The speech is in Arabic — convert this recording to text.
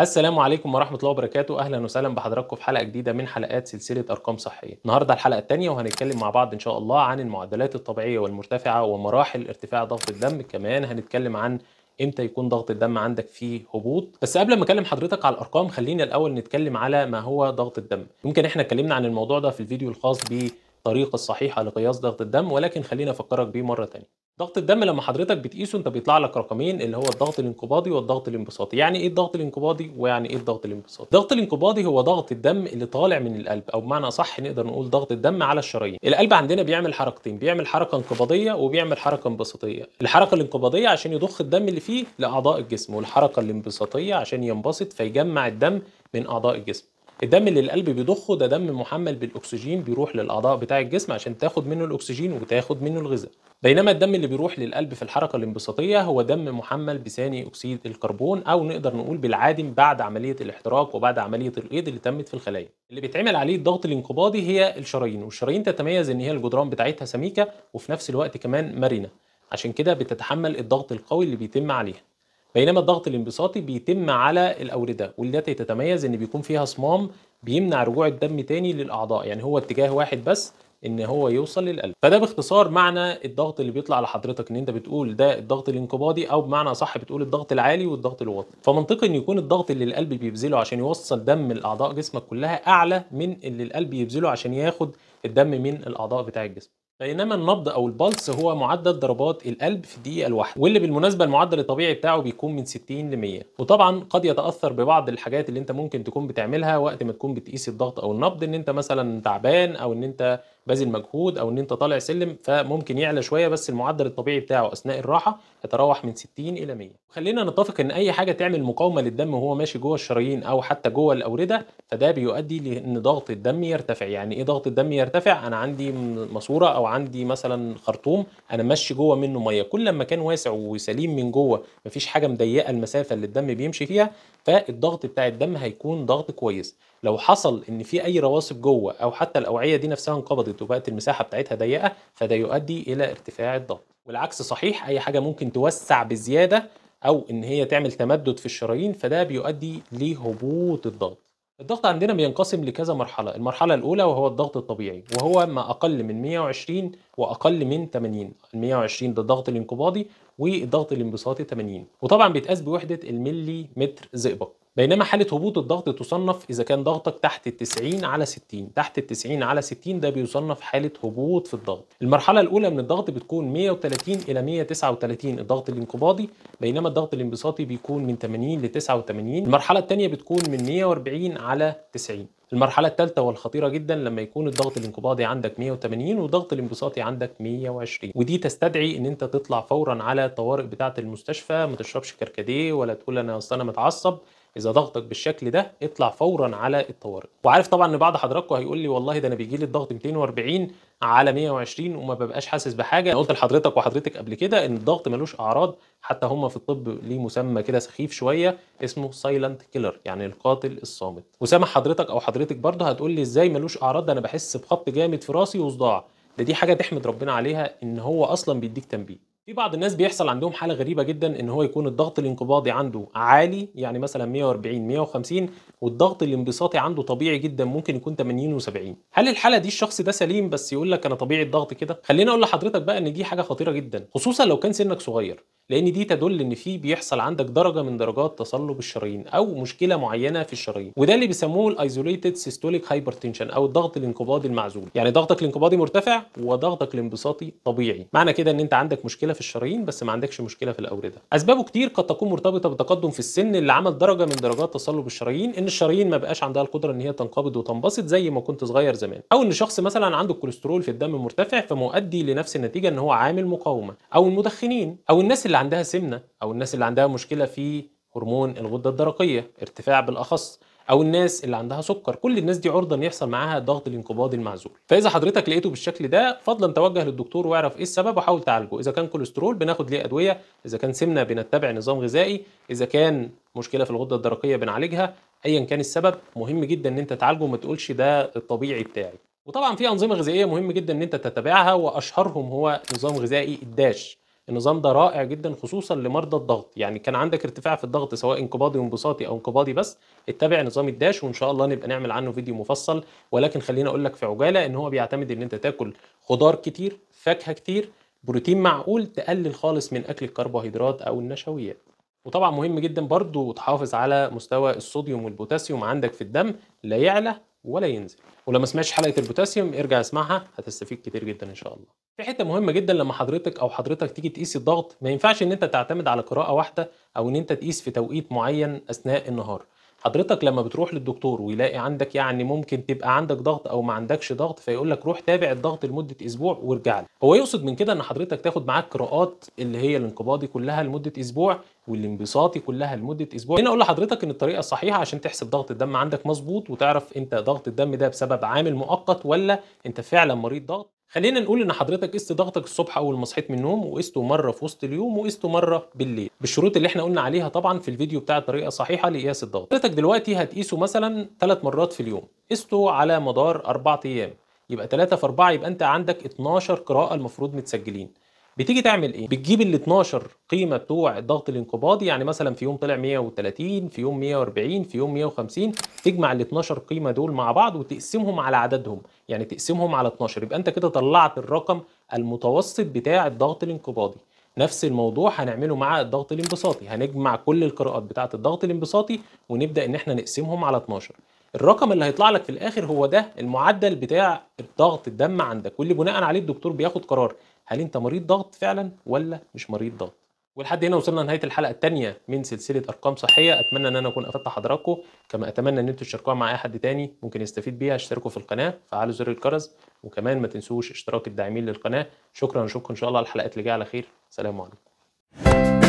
السلام عليكم ورحمة الله وبركاته أهلا وسهلا بحضراتكم في حلقة جديدة من حلقات سلسلة أرقام صحية النهاردة الحلقة الثانية وهنتكلم مع بعض إن شاء الله عن المعدلات الطبيعية والمرتفعة ومراحل ارتفاع ضغط الدم كمان هنتكلم عن امتى يكون ضغط الدم عندك فيه هبوط بس قبل ما اكلم حضرتك على الارقام خلينا الاول نتكلم على ما هو ضغط الدم يمكن احنا اتكلمنا عن الموضوع ده في الفيديو الخاص ب الطريقه الصحيحه لقياس ضغط الدم ولكن خليني افكرك بيه مره ثانيه ضغط الدم لما حضرتك بتقيسه انت بيطلع لك رقمين اللي هو الضغط الانقباضي والضغط الانبساطي يعني ايه الضغط الانقباضي ويعني ايه الضغط الانبساطي الضغط الانقباضي هو ضغط الدم اللي طالع من القلب او بمعنى اصح نقدر نقول ضغط الدم على الشرايين القلب عندنا بيعمل حركتين بيعمل حركه انقباضيه وبيعمل حركه انبساطيه الحركه الانقباضيه عشان يضخ الدم اللي فيه لاعضاء الجسم والحركه الانبساطيه عشان ينبسط فيجمع الدم من اعضاء الجسم الدم اللي القلب بيضخه ده دم محمل بالاكسجين بيروح للاعضاء بتاع الجسم عشان تاخد منه الاكسجين وتاخد منه الغذاء بينما الدم اللي بيروح للقلب في الحركه الانبساطيه هو دم محمل بثاني اكسيد الكربون او نقدر نقول بالعادم بعد عمليه الاحتراق وبعد عمليه الايض اللي تمت في الخلايا اللي بيتعمل عليه الضغط الانقباضي هي الشرايين والشرايين تتميز ان هي الجدران بتاعتها سميكه وفي نفس الوقت كمان مرنه عشان كده بتتحمل الضغط القوي اللي بيتم عليها بينما الضغط الانبساطي بيتم على الاورده والتي تتميز ان بيكون فيها صمام بيمنع رجوع الدم تاني للاعضاء يعني هو اتجاه واحد بس ان هو يوصل للقلب فده باختصار معنى الضغط اللي بيطلع لحضرتك ان انت بتقول ده الضغط الانقباضي او بمعنى صح بتقول الضغط العالي والضغط الوطني فمنطقي ان يكون الضغط اللي القلب بيبذله عشان يوصل دم لاعضاء جسمك كلها اعلى من اللي القلب يبذله عشان ياخد الدم من الاعضاء بتاع الجسم بينما النبض او البلس هو معدل ضربات القلب في الدقيقه الواحده واللي بالمناسبه المعدل الطبيعي بتاعه بيكون من 60 ل 100 وطبعا قد يتاثر ببعض الحاجات اللي انت ممكن تكون بتعملها وقت ما تكون بتقيس الضغط او النبض ان انت مثلا تعبان او ان انت باذل مجهود او ان انت طالع سلم فممكن يعلى شويه بس المعدل الطبيعي بتاعه اثناء الراحه يتراوح من 60 الى 100 خلينا نتفق ان اي حاجه تعمل مقاومه للدم وهو ماشي جوه الشرايين او حتى جوه الاورده فده بيؤدي لان ضغط الدم يرتفع يعني ايه ضغط الدم يرتفع انا عندي ماسوره او عندي مثلا خرطوم انا ماشي جوه منه ميه كل ما كان واسع وسليم من جوه مفيش حاجه مضيقه المسافه اللي الدم بيمشي فيها فالضغط بتاع الدم هيكون ضغط كويس لو حصل ان في اي رواسب جوه او حتى الاوعيه دي نفسها انقبضت وبقت المساحه بتاعتها ضيقه فده يؤدي الى ارتفاع الضغط والعكس صحيح اي حاجه ممكن توسع بزياده او ان هي تعمل تمدد في الشرايين فده بيؤدي لهبوط الضغط الضغط عندنا بينقسم لكذا مرحلة المرحلة الأولى وهو الضغط الطبيعي وهو ما أقل من 120 وأقل من 80 120 ده الضغط الانقباضي والضغط الانبساطي 80 وطبعا بيتقاس بوحدة الملي متر زئبق بينما حالة هبوط الضغط تصنف إذا كان ضغطك تحت ال 90 على 60 تحت ال 90 على 60 ده بيصنف حالة هبوط في الضغط المرحلة الأولى من الضغط بتكون 130 إلى 139 الضغط الانقباضي بينما الضغط الانبساطي بيكون من 80 ل 89 المرحلة الثانية بتكون من 140 على 90 المرحلة الثالثة والخطيرة جدا لما يكون الضغط الانقباضي عندك 180 والضغط الانبساطي عندك 120 ودي تستدعي ان انت تطلع فورا على الطوارئ بتاعة المستشفى ما تشربش كركديه ولا تقول انا اصل انا متعصب اذا ضغطك بالشكل ده اطلع فورا على الطوارئ وعارف طبعا ان بعض حضراتكم هيقول لي والله ده انا بيجي لي الضغط 240 على 120 وما ببقاش حاسس بحاجه انا قلت لحضرتك وحضرتك قبل كده ان الضغط ملوش اعراض حتى هم في الطب ليه مسمى كده سخيف شويه اسمه سايلنت كيلر يعني القاتل الصامت وسامح حضرتك او حضرتك برضه هتقول لي ازاي ملوش اعراض ده انا بحس بخط جامد في راسي وصداع ده دي حاجه تحمد ربنا عليها ان هو اصلا بيديك تنبيه في بعض الناس بيحصل عندهم حاله غريبه جدا ان هو يكون الضغط الانقباضي عنده عالي يعني مثلا 140 150 والضغط الانبساطي عنده طبيعي جدا ممكن يكون 80 و70 هل الحاله دي الشخص ده سليم بس يقول لك انا طبيعي الضغط كده خليني اقول لحضرتك بقى ان دي حاجه خطيره جدا خصوصا لو كان سنك صغير لان دي تدل ان في بيحصل عندك درجه من درجات تصلب الشرايين او مشكله معينه في الشرايين وده اللي بيسموه الايزوليتد سيستوليك هايبرتنشن او الضغط الانقباضي المعزول يعني ضغطك الانقباضي مرتفع وضغطك الانبساطي طبيعي معنى كده ان انت عندك مشكله في الشرايين بس ما عندكش مشكله في الاورده اسبابه كتير قد تكون مرتبطه بتقدم في السن اللي عمل درجه من درجات تصلب الشرايين ان الشرايين ما بقاش عندها القدره ان هي تنقبض وتنبسط زي ما كنت صغير زمان او ان شخص مثلا عنده الكوليسترول في الدم مرتفع فمؤدي لنفس النتيجه ان هو عامل مقاومه او المدخنين او الناس اللي عندها سمنه او الناس اللي عندها مشكله في هرمون الغده الدرقيه ارتفاع بالاخص او الناس اللي عندها سكر كل الناس دي عرضه ان يحصل معاها ضغط الانقباض المعزول فاذا حضرتك لقيته بالشكل ده فضلا توجه للدكتور واعرف ايه السبب وحاول تعالجه اذا كان كوليسترول بناخد ليه ادويه اذا كان سمنه بنتبع نظام غذائي اذا كان مشكله في الغده الدرقيه بنعالجها ايا كان السبب مهم جدا ان انت تعالجه وما تقولش ده الطبيعي بتاعي وطبعا في انظمه غذائيه مهم جدا ان انت تتابعها واشهرهم هو نظام غذائي الداش النظام ده رائع جدا خصوصا لمرضى الضغط يعني كان عندك ارتفاع في الضغط سواء انقباضي وانبساطي او انقباضي بس اتبع نظام الداش وان شاء الله نبقى نعمل عنه فيديو مفصل ولكن خليني اقول لك في عجاله ان هو بيعتمد ان انت تاكل خضار كتير فاكهه كتير بروتين معقول تقلل خالص من اكل الكربوهيدرات او النشويات وطبعا مهم جدا برضو تحافظ على مستوى الصوديوم والبوتاسيوم عندك في الدم لا يعلى ولا ينزل ولو سمعتش حلقه البوتاسيوم ارجع اسمعها هتستفيد كتير جدا ان شاء الله في حته مهمه جدا لما حضرتك او حضرتك تيجي تقيس الضغط ما ينفعش ان انت تعتمد على قراءه واحده او ان انت تقيس في توقيت معين اثناء النهار حضرتك لما بتروح للدكتور ويلاقي عندك يعني ممكن تبقى عندك ضغط او ما عندكش ضغط فيقول لك روح تابع الضغط لمده اسبوع وارجع لي هو يقصد من كده ان حضرتك تاخد معاك قراءات اللي هي الانقباضي كلها لمده اسبوع والانبساطي كلها لمده اسبوع هنا اقول لحضرتك ان الطريقه الصحيحه عشان تحسب ضغط الدم عندك مظبوط وتعرف انت ضغط الدم ده بسبب عامل مؤقت ولا انت فعلا مريض ضغط خلينا نقول ان حضرتك قست ضغطك الصبح اول ما صحيت من النوم وقسته مره في وسط اليوم وقسته مره بالليل بالشروط اللي احنا قلنا عليها طبعا في الفيديو بتاع طريقه صحيحه لقياس الضغط حضرتك دلوقتي هتقيسه مثلا ثلاث مرات في اليوم قسته على مدار اربع ايام يبقى 3 في 4 يبقى انت عندك 12 قراءه المفروض متسجلين بتيجي تعمل ايه؟ بتجيب ال 12 قيمه بتوع الضغط الانقباضي يعني مثلا في يوم طلع 130 في يوم 140 في يوم 150 تجمع ال 12 قيمه دول مع بعض وتقسمهم على عددهم يعني تقسمهم على 12 يبقى انت كده طلعت الرقم المتوسط بتاع الضغط الانقباضي نفس الموضوع هنعمله مع الضغط الانبساطي هنجمع كل القراءات بتاعه الضغط الانبساطي ونبدا ان احنا نقسمهم على 12 الرقم اللي هيطلع لك في الاخر هو ده المعدل بتاع ضغط الدم عندك واللي بناء عليه الدكتور بياخد قرار هل انت مريض ضغط فعلا ولا مش مريض ضغط ولحد هنا وصلنا لنهايه الحلقه الثانيه من سلسله ارقام صحيه اتمنى ان انا اكون افدت حضراتكم كما اتمنى ان انتم تشاركوها مع اي حد تاني ممكن يستفيد بيها اشتركوا في القناه فعلوا زر الجرس وكمان ما تنسوش اشتراك الداعمين للقناه شكرا نشوفكم ان شاء الله على الحلقات اللي جايه على خير سلام عليكم